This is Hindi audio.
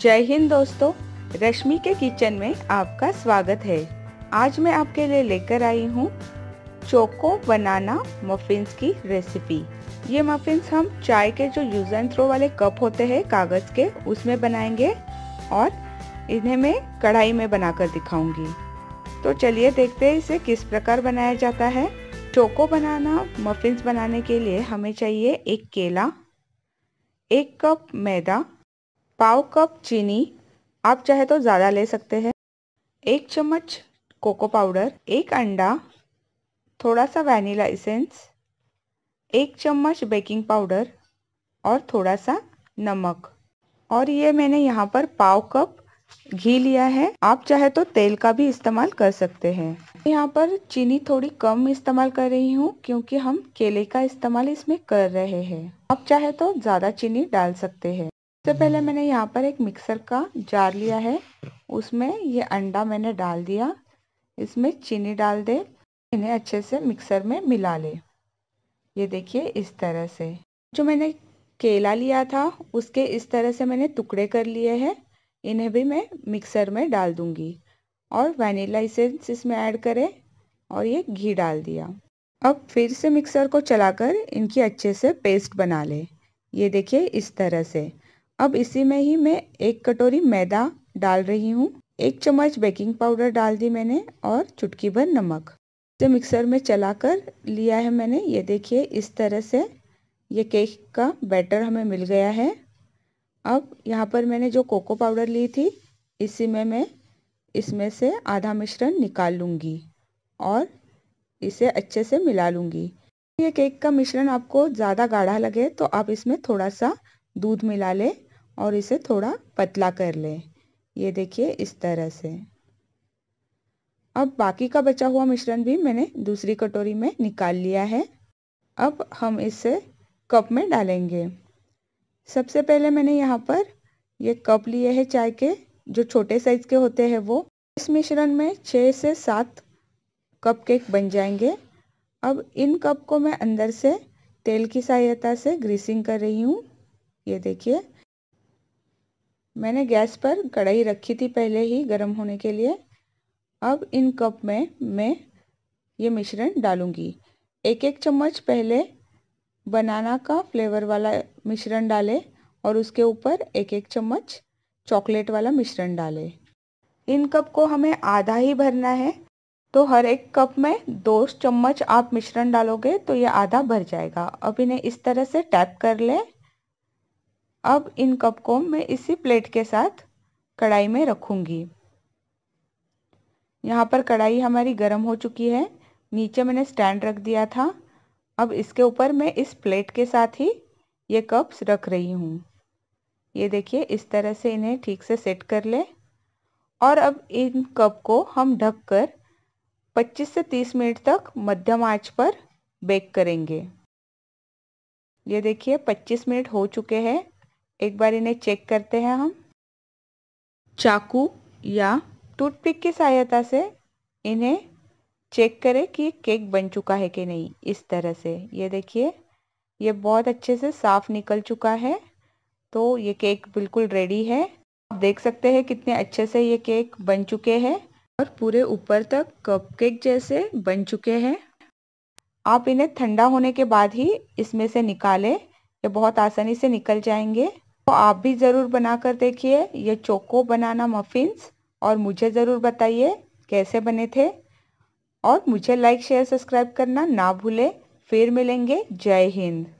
जय हिंद दोस्तों रश्मि के किचन में आपका स्वागत है आज मैं आपके लिए लेकर आई हूँ चोको बनाना मफिन्स की रेसिपी ये मफिन्स हम चाय के जो यूज एंड थ्रो वाले कप होते हैं कागज़ के उसमें बनाएंगे और इन्हें मैं कढ़ाई में बनाकर दिखाऊंगी तो चलिए देखते हैं इसे किस प्रकार बनाया जाता है चोको बनाना मफिन्स बनाने के लिए हमें चाहिए एक केला एक कप मैदा पाव कप चीनी आप चाहे तो ज़्यादा ले सकते हैं एक चम्मच कोको पाउडर एक अंडा थोड़ा सा वैनिला इसेंस एक चम्मच बेकिंग पाउडर और थोड़ा सा नमक और ये मैंने यहाँ पर पाव कप घी लिया है आप चाहे तो तेल का भी इस्तेमाल कर सकते हैं यहाँ पर चीनी थोड़ी कम इस्तेमाल कर रही हूँ क्योंकि हम केले का इस्तेमाल इसमें कर रहे हैं आप चाहे तो ज़्यादा चीनी डाल सकते हैं सबसे तो पहले मैंने यहाँ पर एक मिक्सर का जार लिया है उसमें ये अंडा मैंने डाल दिया इसमें चीनी डाल दे इन्हें अच्छे से मिक्सर में मिला ले ये देखिए इस तरह से जो मैंने केला लिया था उसके इस तरह से मैंने टुकड़े कर लिए हैं इन्हें भी मैं मिक्सर में डाल दूंगी और वनीला इसेंस इसमें ऐड करें और ये घी डाल दिया अब फिर से मिक्सर को चलाकर इनकी अच्छे से पेस्ट बना ले ये देखिए इस तरह से अब इसी में ही मैं एक कटोरी मैदा डाल रही हूँ एक चम्मच बेकिंग पाउडर डाल दी मैंने और चुटकी भर नमक इसे मिक्सर में चलाकर लिया है मैंने ये देखिए इस तरह से ये केक का बैटर हमें मिल गया है अब यहाँ पर मैंने जो कोको पाउडर ली थी इसी में मैं इसमें से आधा मिश्रण निकाल लूँगी और इसे अच्छे से मिला लूँगी ये केक का मिश्रण आपको ज़्यादा गाढ़ा लगे तो आप इसमें थोड़ा सा दूध मिला लें और इसे थोड़ा पतला कर लें ये देखिए इस तरह से अब बाकी का बचा हुआ मिश्रण भी मैंने दूसरी कटोरी में निकाल लिया है अब हम इसे कप में डालेंगे सबसे पहले मैंने यहाँ पर ये कप लिए है चाय के जो छोटे साइज़ के होते हैं वो इस मिश्रण में छः से सात कप केक बन जाएंगे अब इन कप को मैं अंदर से तेल की सहायता से ग्रीसिंग कर रही हूँ ये देखिए मैंने गैस पर कढ़ाई रखी थी पहले ही गर्म होने के लिए अब इन कप में मैं ये मिश्रण डालूँगी एक एक चम्मच पहले बनाना का फ्लेवर वाला मिश्रण डालें और उसके ऊपर एक एक चम्मच चॉकलेट वाला मिश्रण डालें इन कप को हमें आधा ही भरना है तो हर एक कप में दो चम्मच आप मिश्रण डालोगे तो ये आधा भर जाएगा अब इन्हें इस तरह से टैप कर लें अब इन कप को मैं इसी प्लेट के साथ कढ़ाई में रखूँगी यहाँ पर कढ़ाई हमारी गर्म हो चुकी है नीचे मैंने स्टैंड रख दिया था अब इसके ऊपर मैं इस प्लेट के साथ ही ये कप्स रख रही हूँ ये देखिए इस तरह से इन्हें ठीक से सेट कर ले और अब इन कप को हम ढककर 25 से 30 मिनट तक मध्यम आंच पर बेक करेंगे ये देखिए 25 मिनट हो चुके हैं एक बार इन्हें चेक करते हैं हम चाकू या टूथपिक की सहायता से इन्हें चेक करें कि केक बन चुका है कि नहीं इस तरह से ये देखिए ये बहुत अच्छे से साफ निकल चुका है तो ये केक बिल्कुल रेडी है आप देख सकते हैं कितने अच्छे से ये केक बन चुके हैं और पूरे ऊपर तक कपकेक जैसे बन चुके हैं आप इन्हें ठंडा होने के बाद ही इसमें से निकालें ये बहुत आसानी से निकल जाएंगे तो आप भी ज़रूर बनाकर देखिए ये चोको बनाना मफिन्स और मुझे ज़रूर बताइए कैसे बने थे और मुझे लाइक शेयर सब्सक्राइब करना ना भूलें फिर मिलेंगे जय हिंद